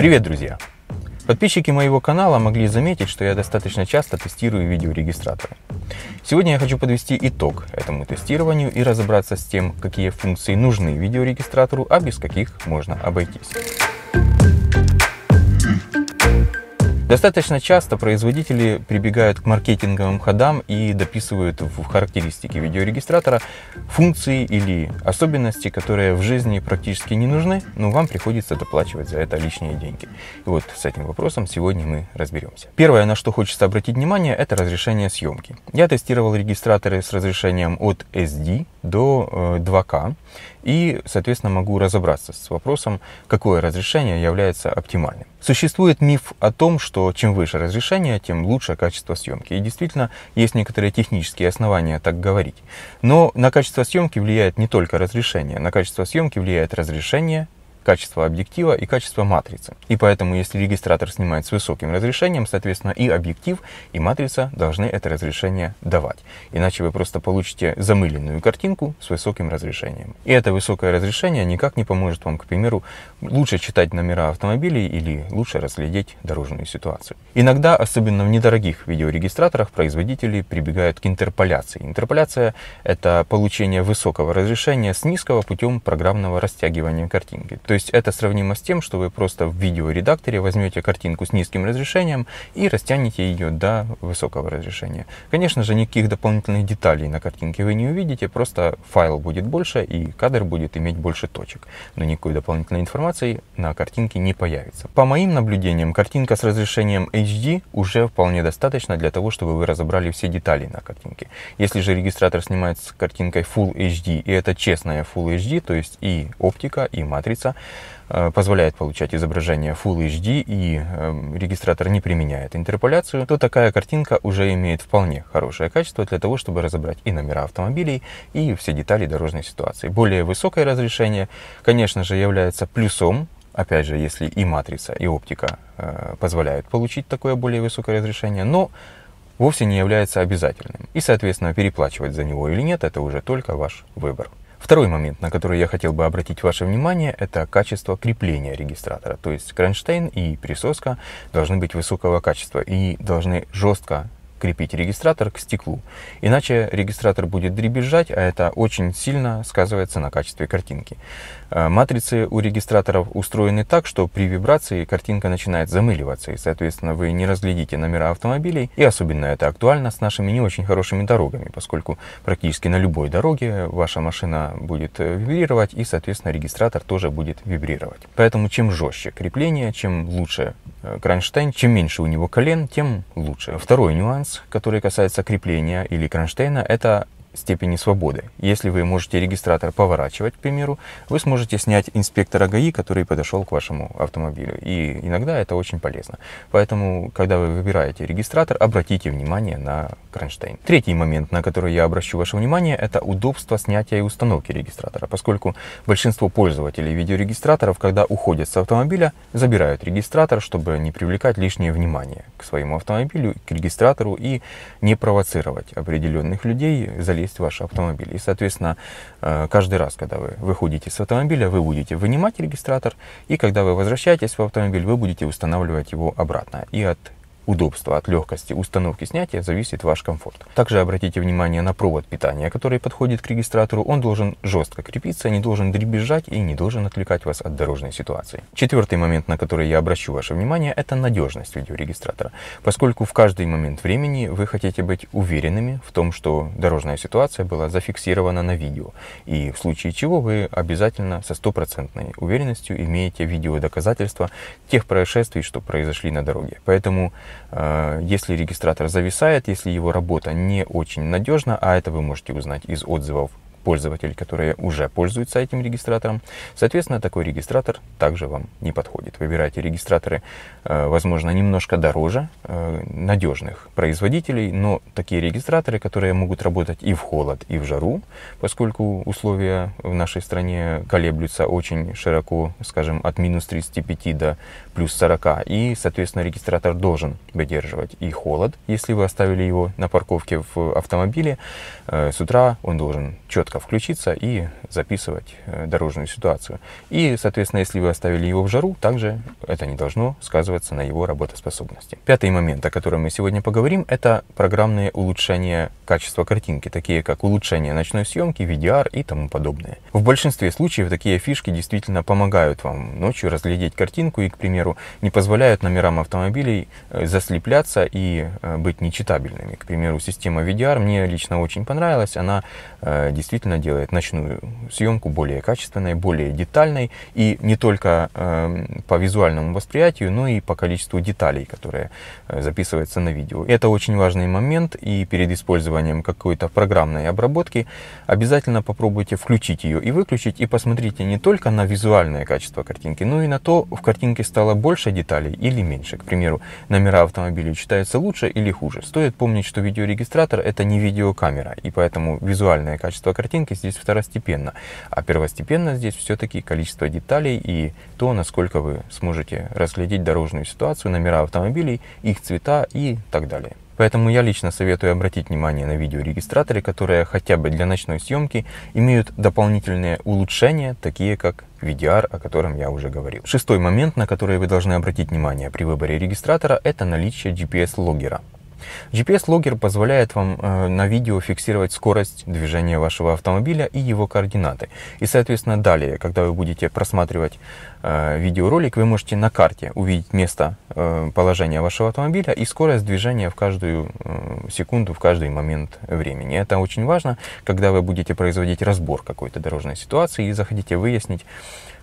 Привет, друзья! Подписчики моего канала могли заметить, что я достаточно часто тестирую видеорегистраторы. Сегодня я хочу подвести итог этому тестированию и разобраться с тем, какие функции нужны видеорегистратору, а без каких можно обойтись. Достаточно часто производители прибегают к маркетинговым ходам и дописывают в характеристики видеорегистратора функции или особенности, которые в жизни практически не нужны, но вам приходится доплачивать за это лишние деньги. И вот с этим вопросом сегодня мы разберемся. Первое, на что хочется обратить внимание, это разрешение съемки. Я тестировал регистраторы с разрешением от SD до 2К э, и, соответственно, могу разобраться с вопросом, какое разрешение является оптимальным. Существует миф о том, что чем выше разрешение, тем лучше качество съемки. И действительно, есть некоторые технические основания так говорить. Но на качество съемки влияет не только разрешение. На качество съемки влияет разрешение, качество объектива и качество матрицы. И поэтому, если регистратор снимает с высоким разрешением, соответственно, и объектив, и матрица должны это разрешение давать. Иначе вы просто получите замыленную картинку с высоким разрешением. И это высокое разрешение никак не поможет вам, к примеру, лучше читать номера автомобилей или лучше разглядеть дорожную ситуацию. Иногда, особенно в недорогих видеорегистраторах, производители прибегают к интерполяции. Интерполяция — это получение высокого разрешения с низкого путем программного растягивания картинки. То есть есть это сравнимо с тем, что вы просто в видеоредакторе возьмете картинку с низким разрешением и растянете ее до высокого разрешения. Конечно же, никаких дополнительных деталей на картинке вы не увидите, просто файл будет больше и кадр будет иметь больше точек. Но никакой дополнительной информации на картинке не появится. По моим наблюдениям, картинка с разрешением HD уже вполне достаточно для того, чтобы вы разобрали все детали на картинке. Если же регистратор снимает с картинкой Full HD, и это честная Full HD, то есть и оптика, и матрица, Э, позволяет получать изображение Full HD и эм, регистратор не применяет интерполяцию, то такая картинка уже имеет вполне хорошее качество для того, чтобы разобрать и номера автомобилей, и все детали дорожной ситуации. Более высокое разрешение, конечно же, является плюсом Опять же, если и матрица, и оптика э, позволяют получить такое более высокое разрешение, но вовсе не является обязательным. И, соответственно, переплачивать за него или нет, это уже только ваш выбор. Второй момент, на который я хотел бы обратить ваше внимание, это качество крепления регистратора. То есть кронштейн и присоска должны быть высокого качества и должны жестко крепить регистратор к стеклу. Иначе регистратор будет дребезжать, а это очень сильно сказывается на качестве картинки. Э, матрицы у регистраторов устроены так, что при вибрации картинка начинает замыливаться, и, соответственно, вы не разглядите номера автомобилей, и особенно это актуально с нашими не очень хорошими дорогами, поскольку практически на любой дороге ваша машина будет э, вибрировать, и, соответственно, регистратор тоже будет вибрировать. Поэтому чем жестче крепление, чем лучше Э, кронштейн, чем меньше у него колен, тем лучше. Второй нюанс, который касается крепления или кронштейна, это степени свободы. Если вы можете регистратор поворачивать, к примеру, вы сможете снять инспектора ГАИ, который подошел к вашему автомобилю. И иногда это очень полезно. Поэтому, когда вы выбираете регистратор, обратите внимание на кронштейн. Третий момент, на который я обращу ваше внимание, это удобство снятия и установки регистратора, поскольку большинство пользователей видеорегистраторов, когда уходят с автомобиля, забирают регистратор, чтобы не привлекать лишнее внимание к своему автомобилю, к регистратору и не провоцировать определенных людей, залезть есть ваш автомобиль. И, соответственно, э, каждый раз, когда вы выходите с автомобиля, вы будете вынимать регистратор, и когда вы возвращаетесь в автомобиль, вы будете устанавливать его обратно. И от удобства, от легкости установки снятия зависит ваш комфорт. Также обратите внимание на провод питания, который подходит к регистратору. Он должен жестко крепиться, не должен дребезжать и не должен отвлекать вас от дорожной ситуации. Четвертый момент, на который я обращу ваше внимание, это надежность видеорегистратора. Поскольку в каждый момент времени вы хотите быть уверенными в том, что дорожная ситуация была зафиксирована на видео. И в случае чего вы обязательно со стопроцентной уверенностью имеете видеодоказательства тех происшествий, что произошли на дороге. Поэтому Э, если регистратор зависает, если его работа не очень надежна, а это вы можете узнать из отзывов пользователь, который уже пользуется этим регистратором. Соответственно, такой регистратор также вам не подходит. Выбирайте регистраторы, э, возможно, немножко дороже э, надежных производителей, но такие регистраторы, которые могут работать и в холод, и в жару, поскольку условия в нашей стране колеблются очень широко, скажем, от минус 35 до плюс 40, и, соответственно, регистратор должен выдерживать и холод, если вы оставили его на парковке в автомобиле, э, с утра он должен четко четко включиться и записывать э, дорожную ситуацию. И, соответственно, если вы оставили его в жару, также это не должно сказываться на его работоспособности. Пятый момент, о котором мы сегодня поговорим, это программные улучшения качества картинки, такие как улучшение ночной съемки, VDR и тому подобное. В большинстве случаев такие фишки действительно помогают вам ночью разглядеть картинку и, к примеру, не позволяют номерам автомобилей э, заслепляться и э, быть нечитабельными. К примеру, система VDR мне лично очень понравилась, она Э, действительно делает ночную съемку более качественной, более детальной и не только эм, по визуальному восприятию, но и по количеству деталей, которые э, записываются на видео. Это очень важный момент и перед использованием какой-то программной обработки обязательно попробуйте включить ее и выключить и посмотрите не только на визуальное качество картинки, но и на то, в картинке стало больше деталей или меньше. К примеру, номера автомобилей читаются лучше или хуже. Стоит помнить, что видеорегистратор это не видеокамера и поэтому визуальное детальное качество картинки здесь второстепенно, а первостепенно здесь все-таки количество деталей и то, насколько вы сможете разглядеть дорожную ситуацию, номера автомобилей, их цвета и так далее. Поэтому я лично советую обратить внимание на видеорегистраторы, которые хотя бы для ночной съемки имеют дополнительные улучшения, такие как VDR, о котором я уже говорил. Шестой момент, на который вы должны обратить внимание при выборе регистратора, это наличие GPS-логера. GPS-логер позволяет вам э, на видео фиксировать скорость движения вашего автомобиля и его координаты. И, соответственно, далее, когда вы будете просматривать э, видеоролик, вы можете на карте увидеть место э, положения вашего автомобиля и скорость движения в каждую э, секунду, в каждый момент времени. Это очень важно, когда вы будете производить разбор какой-то дорожной ситуации и захотите выяснить,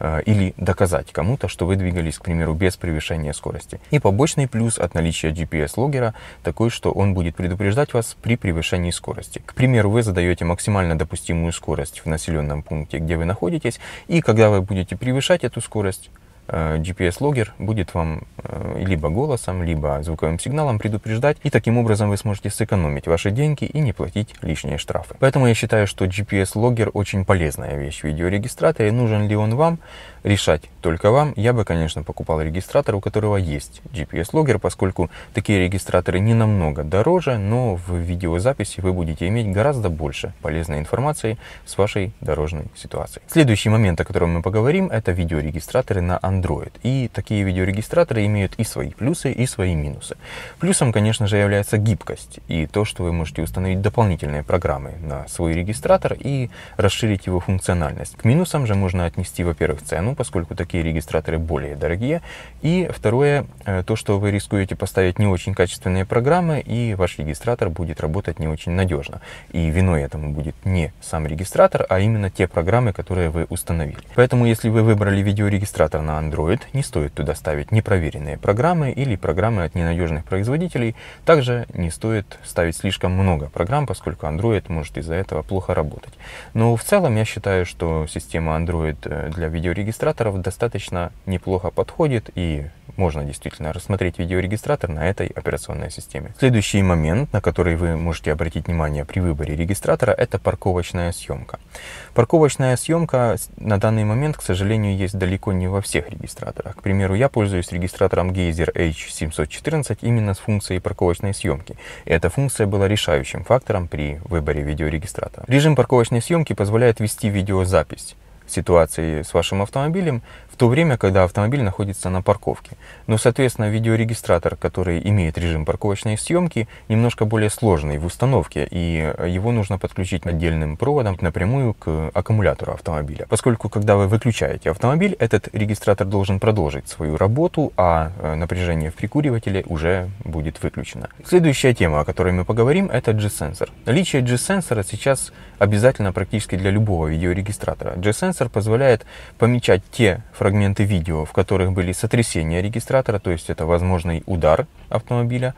Э, или доказать кому-то, что вы двигались, к примеру, без превышения скорости. И побочный плюс от наличия GPS-логера такой, что он будет предупреждать вас при превышении скорости. К примеру, вы задаете максимально допустимую скорость в населенном пункте, где вы находитесь, и когда вы будете превышать эту скорость, Э, GPS-логер будет вам э, либо голосом, либо звуковым сигналом предупреждать, и таким образом вы сможете сэкономить ваши деньги и не платить лишние штрафы. Поэтому я считаю, что GPS-логер очень полезная вещь в видеорегистраторе. Нужен ли он вам, решать только вам. Я бы, конечно, покупал регистратор, у которого есть GPS-логер, поскольку такие регистраторы не намного дороже, но в видеозаписи вы будете иметь гораздо больше полезной информации с вашей дорожной ситуацией. Следующий момент, о котором мы поговорим, это видеорегистраторы на Android Android. И такие видеорегистраторы имеют и свои плюсы, и свои минусы. Плюсом, конечно же, является гибкость и то, что вы можете установить дополнительные программы на свой регистратор и расширить его функциональность. К минусам же можно отнести, во-первых, цену, поскольку такие регистраторы более дорогие, и второе, э, то, что вы рискуете поставить не очень качественные программы, и ваш регистратор будет работать не очень надежно. И виной этому будет не сам регистратор, а именно те программы, которые вы установили. Поэтому, если вы выбрали видеорегистратор на Android, Android, не стоит туда ставить непроверенные программы или программы от ненадежных производителей. Также не стоит ставить слишком много программ, поскольку Android может из-за этого плохо работать. Но в целом я считаю, что система Android э, для видеорегистраторов достаточно неплохо подходит и можно действительно рассмотреть видеорегистратор на этой операционной системе. Следующий момент, на который вы можете обратить внимание при выборе регистратора, это парковочная съемка. Парковочная съемка на данный момент, к сожалению, есть далеко не во всех регистраторах. К примеру, я пользуюсь регистратором Geyser H714 именно с функцией парковочной съемки. И эта функция была решающим фактором при выборе видеорегистратора. Режим парковочной съемки позволяет вести видеозапись ситуации с вашим автомобилем то время, когда автомобиль находится на парковке. Но, соответственно, видеорегистратор, который имеет режим парковочной съемки, немножко более сложный в установке, и его нужно подключить отдельным проводом напрямую к аккумулятору автомобиля. Поскольку, когда вы выключаете автомобиль, этот регистратор должен продолжить свою работу, а э, напряжение в прикуривателе уже будет выключено. Следующая тема, о которой мы поговорим, это G-сенсор. Наличие G-сенсора сейчас обязательно практически для любого видеорегистратора. G-сенсор позволяет помечать те фрагменты, фрагменты видео, в которых были сотрясения регистратора, то есть это возможный удар автомобиля,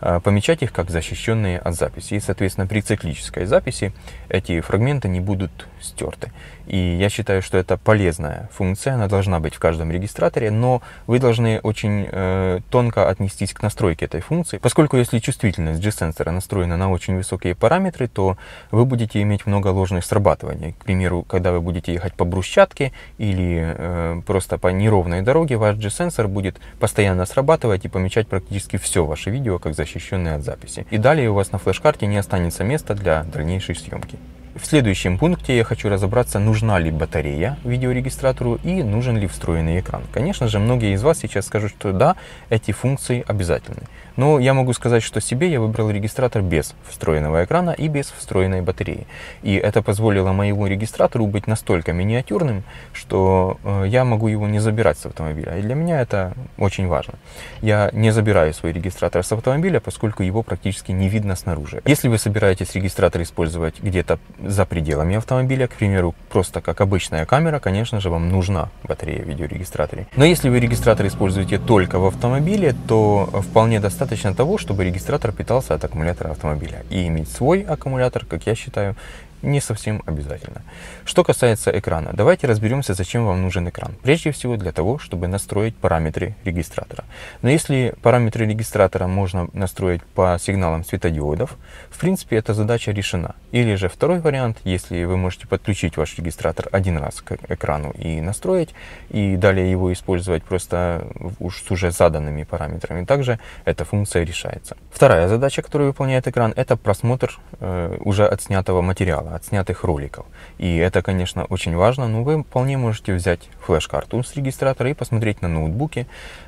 а, помечать их как защищенные от записи. И, соответственно, при циклической записи эти фрагменты не будут стерты. И я считаю, что это полезная функция, она должна быть в каждом регистраторе, но вы должны очень э, тонко отнестись к настройке этой функции, поскольку если чувствительность G-сенсора настроена на очень высокие параметры, то вы будете иметь много ложных срабатываний. К примеру, когда вы будете ехать по брусчатке или э, просто просто по неровной дороге, ваш G-сенсор будет постоянно срабатывать и помечать практически все ваше видео как защищенное от записи. И далее у вас на флеш-карте не останется места для дальнейшей съемки. В следующем пункте я хочу разобраться, нужна ли батарея видеорегистратору и нужен ли встроенный экран. Конечно же, многие из вас сейчас скажут, что да, эти функции обязательны. Но ну, я могу сказать, что себе я выбрал регистратор без встроенного экрана и без встроенной батареи. И это позволило моему регистратору быть настолько миниатюрным, что э, я могу его не забирать с автомобиля. И для меня это очень важно. Я не забираю свой регистратор с автомобиля, поскольку его практически не видно снаружи. Если вы собираетесь регистратор использовать где-то за пределами автомобиля, к примеру, просто как обычная камера, конечно же, вам нужна батарея в видеорегистраторе. Но если вы регистратор используете только в автомобиле, то э, вполне достаточно достаточно того, чтобы регистратор питался от аккумулятора автомобиля и иметь свой аккумулятор, как я считаю, не совсем обязательно. Что касается экрана, давайте разберемся, зачем вам нужен экран. Прежде всего для того, чтобы настроить параметры регистратора. Но если параметры регистратора можно настроить по сигналам светодиодов, в принципе эта задача решена. Или же второй вариант, если вы можете подключить ваш регистратор один раз к экрану и настроить, и далее его использовать просто уж с уже заданными параметрами. Также эта функция решается. Вторая задача, которую выполняет экран, это просмотр э, уже отснятого материала материала, отснятых роликов. И это, конечно, очень важно, но ну, вы вполне можете взять флеш-карту с регистратора и посмотреть на ноутбуке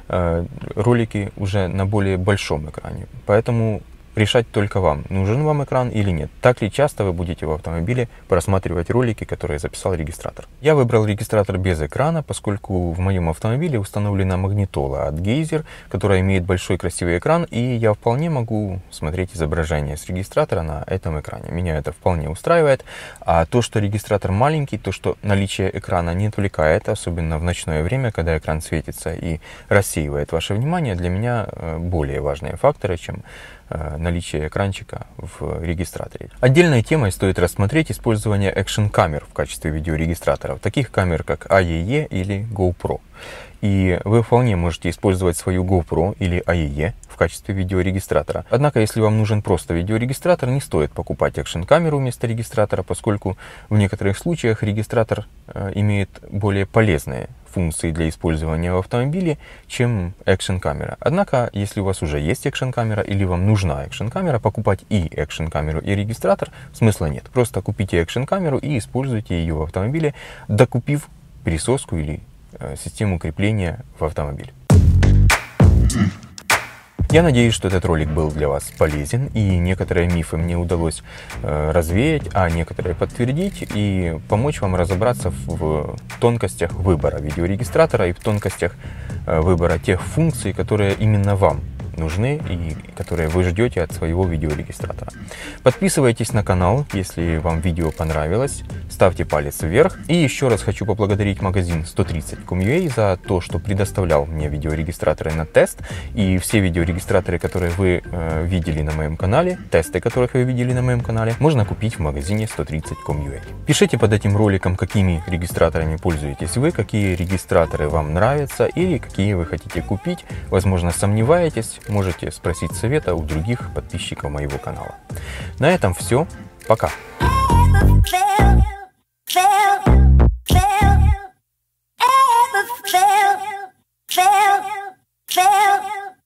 э, ролики уже на более большом экране. Поэтому решать только вам, нужен вам экран или нет. Так ли часто вы будете в автомобиле просматривать ролики, которые записал регистратор. Я выбрал регистратор без экрана, поскольку в моем автомобиле установлена магнитола от Geyser, которая имеет большой красивый экран, и я вполне могу смотреть изображение с регистратора на этом экране. Меня это вполне устраивает. А то, что регистратор маленький, то, что наличие экрана не отвлекает, особенно в ночное время, когда экран светится и рассеивает ваше внимание, для меня э, более важные факторы, чем Э, наличие экранчика в регистраторе. Отдельной темой стоит рассмотреть использование экшен-камер в качестве видеорегистраторов, таких камер как AEE e или GoPro. И вы вполне можете использовать свою GoPro или AEE в качестве видеорегистратора. Однако, если вам нужен просто видеорегистратор, не стоит покупать экшн-камеру вместо регистратора, поскольку в некоторых случаях регистратор э, имеет более полезные функции для использования в автомобиле, чем экшн-камера. Однако, если у вас уже есть экшн-камера или вам нужна экшн-камера, покупать и экшн-камеру, и регистратор смысла нет. Просто купите экшн-камеру и используйте ее в автомобиле, докупив присоску или Э, систему крепления в автомобиль. Я надеюсь, что этот ролик был для вас полезен и некоторые мифы мне удалось э, развеять, а некоторые подтвердить и помочь вам разобраться в тонкостях выбора видеорегистратора и в тонкостях э, выбора тех функций, которые именно вам нужны и которые вы ждете от своего видеорегистратора. Подписывайтесь на канал, если вам видео понравилось, ставьте палец вверх. И еще раз хочу поблагодарить магазин 130.com.ua за то, что предоставлял мне видеорегистраторы на тест. И все видеорегистраторы, которые вы э, видели на моем канале, тесты которых вы видели на моем канале, можно купить в магазине 130.com.ua. Пишите под этим роликом, какими регистраторами пользуетесь вы, какие регистраторы вам нравятся или какие вы хотите купить. Возможно, сомневаетесь, можете спросить совета у других подписчиков моего канала. На этом все. Пока. Fail, fail, fail.